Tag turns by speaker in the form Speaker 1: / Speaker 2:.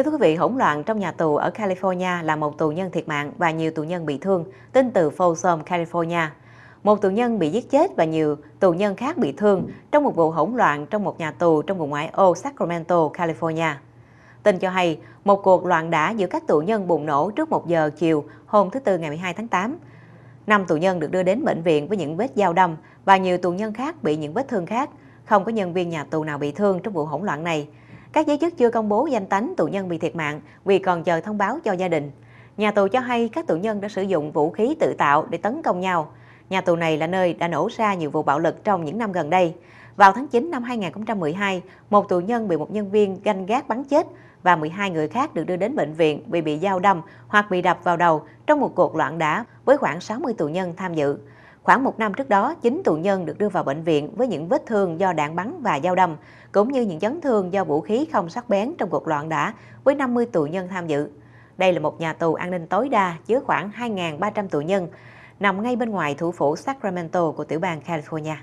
Speaker 1: Kính thưa quý vị, hỗn loạn trong nhà tù ở California là một tù nhân thiệt mạng và nhiều tù nhân bị thương, tin từ Folsom, California. Một tù nhân bị giết chết và nhiều tù nhân khác bị thương trong một vụ hỗn loạn trong một nhà tù trong vùng ngoại ô Sacramento, California. Tin cho hay, một cuộc loạn đả giữa các tù nhân bùng nổ trước 1 giờ chiều hôm thứ Tư ngày 12 tháng 8. Năm tù nhân được đưa đến bệnh viện với những vết dao đâm và nhiều tù nhân khác bị những vết thương khác. Không có nhân viên nhà tù nào bị thương trong vụ hỗn loạn này. Các giới chức chưa công bố danh tánh tù nhân bị thiệt mạng vì còn chờ thông báo cho gia đình. Nhà tù cho hay các tù nhân đã sử dụng vũ khí tự tạo để tấn công nhau. Nhà tù này là nơi đã nổ ra nhiều vụ bạo lực trong những năm gần đây. Vào tháng 9 năm 2012, một tù nhân bị một nhân viên ganh gác bắn chết và 12 người khác được đưa đến bệnh viện vì bị dao đâm hoặc bị đập vào đầu trong một cuộc loạn đả với khoảng 60 tù nhân tham dự. Khoảng một năm trước đó, 9 tù nhân được đưa vào bệnh viện với những vết thương do đạn bắn và dao đâm, cũng như những chấn thương do vũ khí không sắc bén trong cuộc loạn đã với 50 tù nhân tham dự. Đây là một nhà tù an ninh tối đa chứa khoảng 2.300 tù nhân, nằm ngay bên ngoài thủ phủ Sacramento của tiểu bang California.